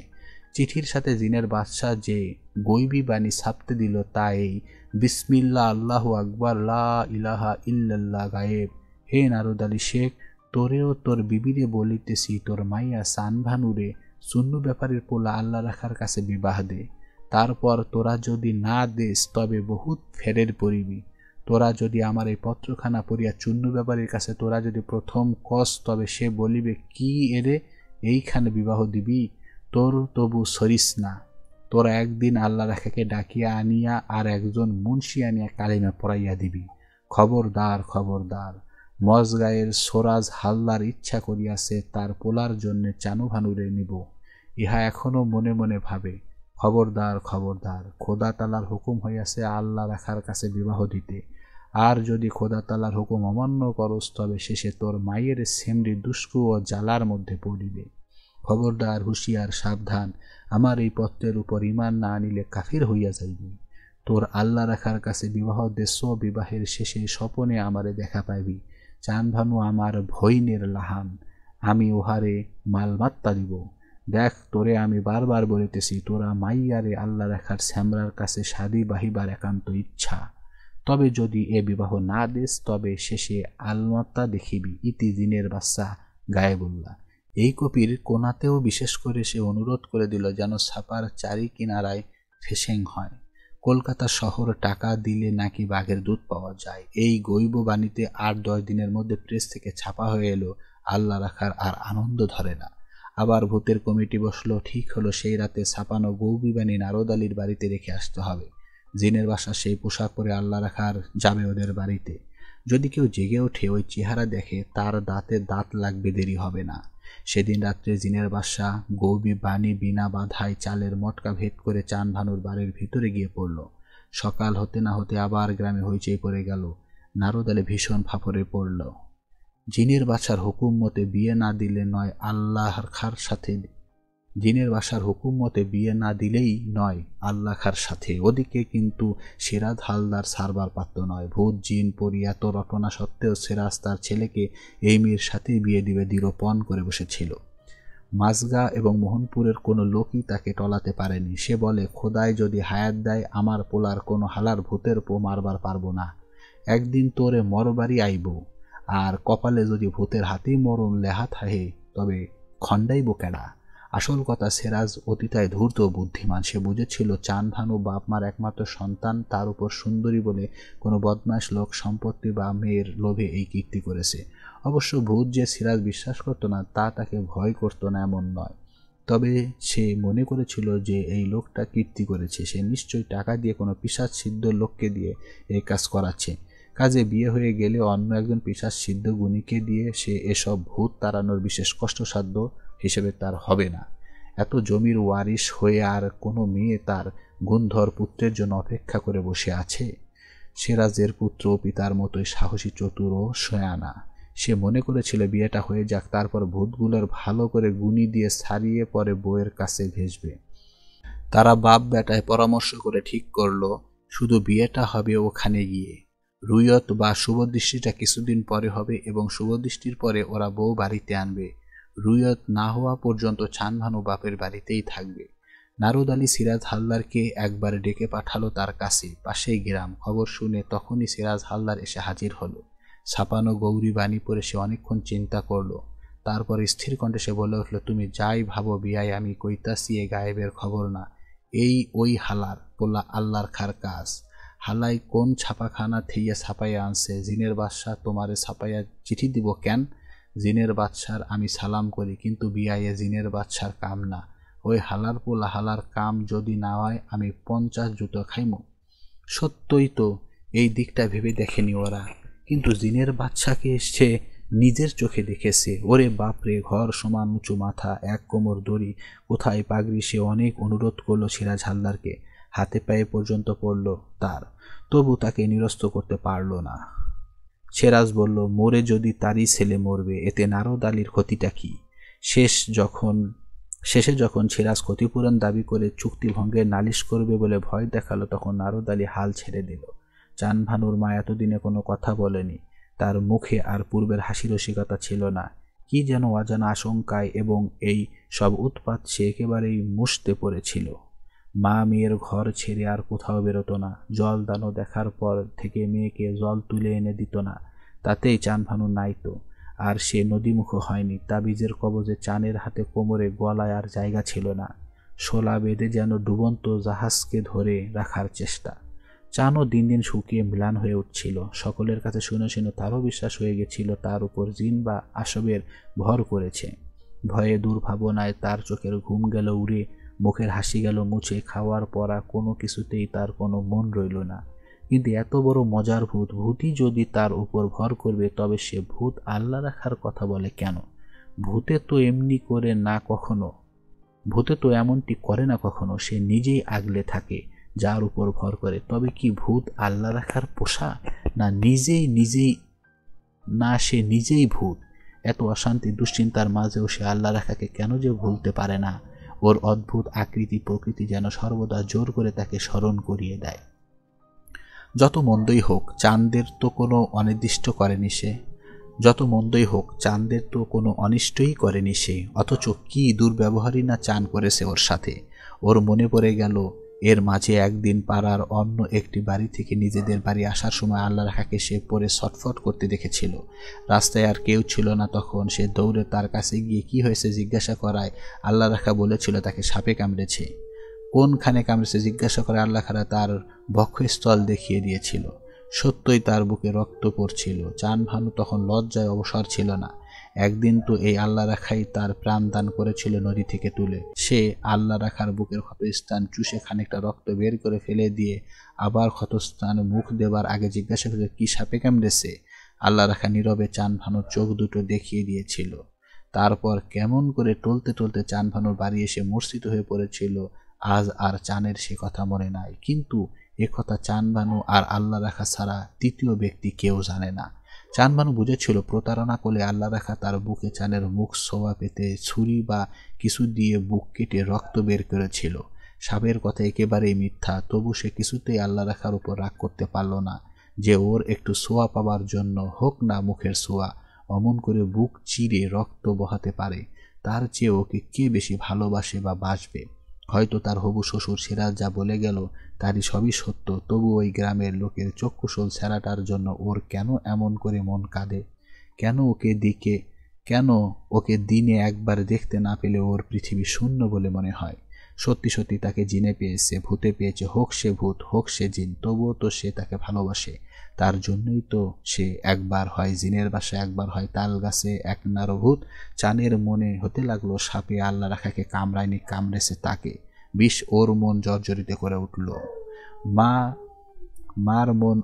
চিঠির সাথে জিনের বাদশাহ যে গৈবী বাণী ছাপতে দিল তাই বিসমিল্লা আল্লাহ আকবর লা ইলাহা ইল্লাল্লাহ গায়েব হে নারদ আলী শেখ তোরেও তোর বিবিরে বলিতেছি তোর মাইয়া সানভানুরে শূন্য ব্যাপারের পোলা আল্লাহ রাখার কাছে বিবাহ দে তারপর তোরা যদি না দেস তবে বহুত ফেরের পড়িবি তোরা যদি আমার এই পত্রখানা পড়িয়া চুন্নু ব্যাপারের কাছে তোরা যদি প্রথম কস তবে সে বলিবে কি এরে এইখানে বিবাহ দিবি তোর তবু সরিস না তোরা একদিন আল্লাহ রাখাকে ডাকিয়া আনিয়া আর একজন মুন্সি আনিয়া কালিমা পড়াইয়া দিবি খবরদার খবরদার গায়ের সোরাজ হাল্লার ইচ্ছা করিয়াছে তার পোলার জন্যে ভানুরে নিব ইহা এখনও মনে মনে ভাবে খবরদার খবরদার খোদা তালার হুকুম হইয়াছে আল্লাহ রাখার কাছে বিবাহ দিতে আর যদি খোদা তালার হুকুম অমান্য করস তবে শেষে তোর মায়ের সেমরি দুষ্কু ও জ্বালার মধ্যে পড়িবে খবরদার হুঁশিয়ার সাবধান আমার এই পত্রের উপর ইমান না আনিলে কাফির হইয়া যাইবে তোর আল্লাহ রাখার কাছে বিবাহ দেশ বিবাহের শেষে স্বপনে আমারে দেখা পাইবি চানভানু আমার ভৈনের লাহান আমি উহারে মালমাত্তা দিব দেখ তোরে আমি বারবার বলিতেছি তোরা মাইয়ারে আল্লাহ রেখার শ্যামরার কাছে সাদি বাহিবার একান্ত ইচ্ছা তবে যদি এ বিবাহ না দেস তবে শেষে আলমাত্তা দেখিবি ইতি দিনের বাচ্চা গায়েবুল্লা এই কপির কোনাতেও বিশেষ করে সে অনুরোধ করে দিল যেন ছাপার চারি কিনারায় ফেসেং হয় কলকাতা শহর টাকা দিলে নাকি বাঘের দুধ পাওয়া যায় এই গৈব বাণীতে আর দশ দিনের মধ্যে প্রেস থেকে ছাপা হয়ে এলো আল্লাহ রাখার আর আনন্দ ধরে না আবার ভূতের কমিটি বসলো ঠিক হলো সেই রাতে ছাপানো বাণী নারদ আলীর বাড়িতে রেখে আসতে হবে জিনের বাসা সেই পোশাক পরে আল্লাহ রাখার যাবে ওদের বাড়িতে যদি কেউ জেগে ওঠে ওই চেহারা দেখে তার দাঁতে দাঁত লাগবে দেরি হবে না সেদিন রাত্রে জিনের বাসা গৌবি বাণী বিনা বাধায় চালের মটকা ভেদ করে চান ভানুর বাড়ির ভিতরে গিয়ে পড়ল সকাল হতে না হতে আবার গ্রামে হইচই পড়ে গেল নারদালে ভীষণ ফাফরে পড়ল জিনের বাছার হুকুম মতে বিয়ে না দিলে নয় আল্লাহর খার সাথে জিনের বাসার হুকুম মতে বিয়ে না দিলেই নয় আল্লাহ খার সাথে ওদিকে কিন্তু সিরাজ হালদার সারবার পাত্র নয় ভূত জিন পরি এত রটনা সত্ত্বেও সিরাজ তার ছেলেকে এই মেয়ের সাথেই বিয়ে দিবে দৃঢ়পণ করে বসেছিল মাজগা এবং মোহনপুরের কোনো লোকই তাকে টলাতে পারেনি সে বলে খোদায় যদি হায়াত দেয় আমার পোলার কোনো হালার ভূতের পো মারবার পারবো না একদিন তোরে মরবারই আইব আর কপালে যদি ভূতের হাতেই মরণ লেহা থাহে তবে খণ্ডাইব কেডা আসল কথা সেরাজ অতিতায় ধূর্ত বুদ্ধিমান সে বুঝেছিল চান ভানু বাপ মার একমাত্র সন্তান তার উপর সুন্দরী বলে কোনো বদমাস লোক সম্পত্তি বা মেয়ের লোভে এই কীর্তি করেছে অবশ্য ভূত যে সিরাজ বিশ্বাস করত না তা তাকে ভয় করত না এমন নয় তবে সে মনে করেছিল যে এই লোকটা কীর্তি করেছে সে নিশ্চয়ই টাকা দিয়ে কোনো পিসাদ সিদ্ধ লোককে দিয়ে এই কাজ করাচ্ছে কাজে বিয়ে হয়ে গেলে অন্য একজন পিসার সিদ্ধ গুণীকে দিয়ে সে এসব ভূত তাড়ানোর বিশেষ কষ্টসাধ্য হিসেবে তার হবে না এত জমির ওয়ারিশ হয়ে আর কোনো মেয়ে তার গুণধর পুত্রের জন্য অপেক্ষা করে বসে আছে রাজের পুত্র পিতার মতোই সাহসী চতুর ও সয়ানা সে মনে করেছিল বিয়েটা হয়ে যাক তারপর ভূতগুলোর ভালো করে গুনি দিয়ে সারিয়ে পরে বউয়ের কাছে ভেসবে তারা বাপ বেটায় পরামর্শ করে ঠিক করলো শুধু বিয়েটা হবে ওখানে গিয়ে রুইয়ত বা শুভদৃষ্টিটা কিছুদিন পরে হবে এবং শুভদৃষ্টির পরে ওরা বউ বাড়িতে আনবে রুইয়ত না হওয়া পর্যন্ত ছানভানু বাপের বাড়িতেই থাকবে নারুদ আলী সিরাজ হালদারকে একবার ডেকে পাঠালো তার কাছে পাশেই গ্রাম খবর শুনে তখনই সিরাজ হালদার এসে হাজির হলো ছাপানো গৌরী বাণী পরে সে অনেকক্ষণ চিন্তা করলো তারপর স্থির কণ্ঠে সে বলে উঠলো তুমি যাই ভাবো বিয়াই আমি কৈতাসি এ গায়েবের খবর না এই ওই হালার পোলা আল্লাহর খার কাজ হালাই কোন ছাপাখানা থেইয়া ছাপাইয়া আনছে জিনের বাদশাহ তোমারে ছাপাইয়া চিঠি দিব কেন জিনের বাদশার আমি সালাম করি কিন্তু বিয়াইয়া জিনের বাদশার কাম না ওই হালার পোলা হালার কাম যদি না হয় আমি পঞ্চাশ জুতো খাইম সত্যই তো এই দিকটা ভেবে দেখেনি ওরা কিন্তু জিনের বাচ্চাকে এসছে নিজের চোখে দেখেছে ওরে বাপরে ঘর সমান উঁচু মাথা এক কোমর দড়ি কোথায় পাগড়ি সে অনেক অনুরোধ করলো সিরাজ হালদারকে হাতে পায়ে পর্যন্ত পড়ল তার তবু তাকে নিরস্ত করতে পারল না সেরাজ বলল মোরে যদি তারই ছেলে মরবে এতে নারদ আলীর ক্ষতিটা কি শেষ যখন শেষে যখন সেরাজ ক্ষতিপূরণ দাবি করে চুক্তি ভঙ্গের নালিশ করবে বলে ভয় দেখালো তখন নারদ আলী হাল ছেড়ে দিল চানভানুর মা এতদিনে কোনো কথা বলেনি তার মুখে আর পূর্বের হাসি রসিকতা ছিল না কি যেন অজানা আশঙ্কায় এবং এই সব উৎপাত সে একেবারেই মুসতে পড়েছিল মা মেয়ের ঘর ছেড়ে আর কোথাও বেরোতো না জল দানো দেখার পর থেকে মেয়েকে জল তুলে এনে দিত না তাতেই চান ভানু নাই তো আর সে নদীমুখ হয়নি তাবিজের কবজে চানের হাতে কোমরে গলায় আর জায়গা ছিল না শোলা বেঁধে যেন ডুবন্ত জাহাজকে ধরে রাখার চেষ্টা চানও দিন দিন শুকিয়ে ম্লান হয়ে উঠছিল সকলের কাছে শুনে শুনে তারও বিশ্বাস হয়ে গেছিল তার উপর জিন বা আসবের ভর করেছে ভয়ে দুর্ভাবনায় তার চোখের ঘুম গেল উড়ে মুখের হাসি গেল মুছে খাওয়ার পরা কোনো কিছুতেই তার কোনো মন রইল না কিন্তু এত বড় মজার ভূত ভূতই যদি তার উপর ভর করবে তবে সে ভূত আল্লাহ রাখার কথা বলে কেন ভূতে তো এমনি করে না কখনো ভূতে তো এমনটি করে না কখনো সে নিজেই আগলে থাকে যার উপর ভর করে তবে কি ভূত আল্লাহ রাখার পোষা না নিজেই নিজেই না সে নিজেই ভূত এত অশান্তি দুশ্চিন্তার মাঝেও সে আল্লাহ রাখাকে কেন যে ভুলতে পারে না ওর অদ্ভুত আকৃতি প্রকৃতি যেন সর্বদা জোর করে তাকে স্মরণ করিয়ে দেয় যত মন্দই হোক চাঁদের তো কোনো অনির্দিষ্ট করেনি সে যত মন্দই হোক চাঁদের তো কোনো অনিষ্টই করেনি সে অথচ কী দুর্ব্যবহারই না চান করেছে ওর সাথে ওর মনে পড়ে গেল এর মাঝে একদিন পাড়ার অন্য একটি বাড়ি থেকে নিজেদের বাড়ি আসার সময় আল্লাহ রাখাকে সে পরে ছটফট করতে দেখেছিল রাস্তায় আর কেউ ছিল না তখন সে দৌড়ে তার কাছে গিয়ে কি হয়েছে জিজ্ঞাসা করায় আল্লাহ রাখা বলেছিল তাকে সাপে কামড়েছে কোনখানে কামড়েছে জিজ্ঞাসা করে আল্লাহ খারা তার বক্ষস্থল দেখিয়ে দিয়েছিল সত্যই তার বুকে রক্ত পড়ছিল চানভানু তখন লজ্জায় অবসর ছিল না একদিন তো এই আল্লাহ রাখাই তার প্রাণ দান করেছিল নদী থেকে তুলে সে আল্লাহ রাখার বুকের ক্ষতস্থান চুষে খানিকটা রক্ত বের করে ফেলে দিয়ে আবার ক্ষতস্থান মুখ দেবার আগে জিজ্ঞাসা করে কী সাপে কামড়েছে আল্লাহ রাখা নীরবে চান ভানুর চোখ দুটো দেখিয়ে দিয়েছিল তারপর কেমন করে টলতে টলতে চান ভানুর বাড়ি এসে মূর্ছিত হয়ে পড়েছিল আজ আর চানের সে কথা মনে নাই কিন্তু একথা চান ভানু আর আল্লাহ রাখা ছাড়া তৃতীয় ব্যক্তি কেউ জানে না চান বানু বুঝেছিল প্রতারণা করলে আল্লাহ রাখা তার বুকে চানের মুখ সোয়া পেতে ছুরি বা কিছু দিয়ে বুক কেটে রক্ত বের করেছিল সাপের কথা একেবারেই মিথ্যা তবু সে কিছুতেই আল্লাহ রাখার উপর রাগ করতে পারল না যে ওর একটু সোয়া পাবার জন্য হোক না মুখের সোয়া অমন করে বুক চিরে রক্ত বহাতে পারে তার চেয়ে ওকে কে বেশি ভালোবাসে বা বাসবে হয়তো তার হবু শ্বশুর সিরাজ যা বলে গেল তারই সবই সত্য তবু ওই গ্রামের লোকের চক্ষুশোল ছেঁড়াটার জন্য ওর কেন এমন করে মন কাঁদে কেন ওকে দিকে কেন ওকে দিনে একবার দেখতে না পেলে ওর পৃথিবী শূন্য বলে মনে হয় সত্যি সত্যি তাকে জিনে পেয়েছে ভূতে পেয়েছে হোক সে ভূত হোক সে জিন তবুও তো সে তাকে ভালোবাসে তার জন্যই তো সে একবার হয় জিনের বাসে একবার হয় তাল গাছে এক নারভূত চানের মনে হতে লাগলো সাপে আল্লাহ রাখাকে কামড়ায়নি কামড়েছে তাকে বিষ ওর মন জর্জরিত করে উঠল মা মার মন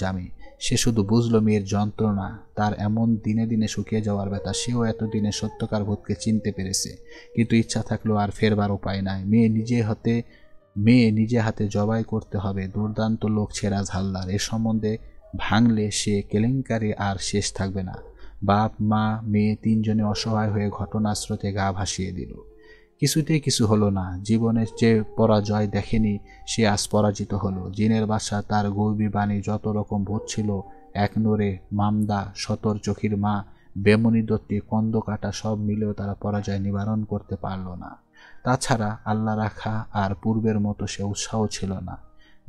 জামে সে শুধু বুঝল মেয়ের যন্ত্রণা তার এমন দিনে দিনে শুকিয়ে যাওয়ার ব্যথা সেও এতদিনে সত্যকার ভূতকে চিনতে পেরেছে কিন্তু ইচ্ছা থাকলেও আর ফেরবার উপায় নাই মেয়ে নিজে হতে মেয়ে নিজে হাতে জবাই করতে হবে দুর্দান্ত লোক ছেঁড়া ঝাল্লার এ সম্বন্ধে ভাঙলে সে কেলেঙ্কারি আর শেষ থাকবে না বাপ মা মেয়ে তিনজনে অসহায় হয়ে ঘটনাস্রোতে গা ভাসিয়ে দিল কিছুতেই কিছু হলো না জীবনের যে পরাজয় দেখেনি সে আজ পরাজিত হলো জিনের বাসা তার গৌরী বাণী যত রকম বোধ ছিল এক নোরে মামদা সতর চোখির মা বেমনি দত্তি কন্দকাটা সব মিলেও তারা পরাজয় নিবারণ করতে পারল না তাছাড়া আল্লাহ রাখা আর পূর্বের মতো সে উৎসাহ ছিল না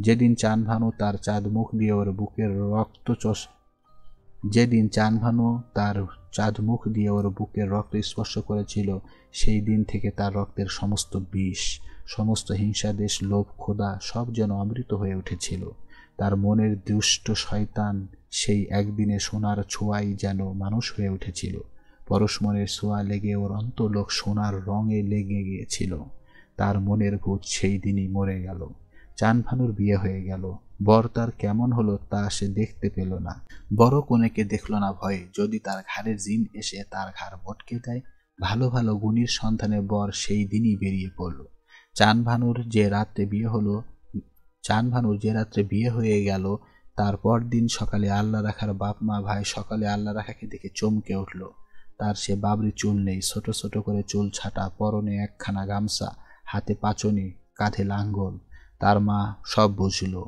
যেদিন চানভানু তার চাঁদ মুখ দিয়ে ওর বুকের রক্ত চষ যেদিন চানভানু তার চাঁদ মুখ দিয়ে ওর বুকের রক্ত স্পর্শ করেছিল সেই দিন থেকে তার রক্তের সমস্ত বিষ সমস্ত হিংসাদেশ লোভ খোদা সব যেন অমৃত হয়ে উঠেছিল তার মনের দুষ্ট শয়তান সেই একদিনে সোনার ছোঁয়াই যেন মানুষ হয়ে উঠেছিল পরশমনের ছোঁয়া লেগে ওর অন্তলোক সোনার রঙে লেগে গিয়েছিল তার মনের ভূত সেই দিনই মরে গেল চানভানুর বিয়ে হয়ে গেল বর তার কেমন হলো তা সে দেখতে পেল না বড় কোনেকে দেখল না ভয়ে যদি তার ঘাড়ের জিন এসে তার ঘাড় বটকে দেয় ভালো ভালো গুণীর সন্ধানে বর সেই দিনই বেরিয়ে পড়ল চান ভানুর যে রাত্রে বিয়ে হলো চান ভানুর যে রাত্রে বিয়ে হয়ে গেল তারপর দিন সকালে আল্লাহ রাখার বাপ মা ভাই সকালে আল্লাহ রাখাকে দেখে চমকে উঠল তার সে বাবরি চুল নেই ছোট ছোট করে চুল ছাটা পরনে একখানা গামছা হাতে পাচনি কাঁধে লাঙ্গল তার মা সব বুঝলো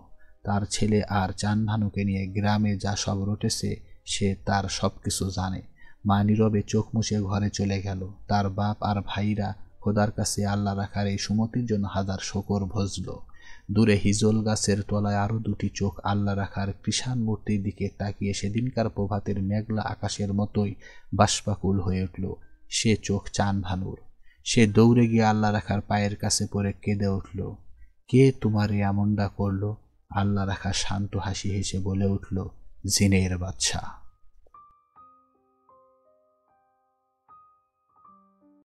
তার ছেলে আর চানভানুকে নিয়ে গ্রামে যা সব রটেছে সে তার সব কিছু জানে মা নীরবে চোখ মুছে ঘরে চলে গেল তার বাপ আর ভাইরা খোদার কাছে আল্লাহ রাখার এই সুমতির জন্য হাজার শকর ভজল দূরে হিজল গাছের তলায় আরও দুটি চোখ আল্লাহ রাখার কৃষাণ মূর্তির দিকে তাকিয়ে সেদিনকার প্রভাতের মেঘলা আকাশের মতোই বাষ্পাকুল হয়ে উঠল সে চোখ চান ভানুর সে দৌড়ে গিয়ে আল্লাহ রাখার পায়ের কাছে পরে কেঁদে উঠল কে তোমার এমনটা করলো আল্লাহ রাখা শান্ত হাসি হেসে বলে উঠল জিনের বাচ্চা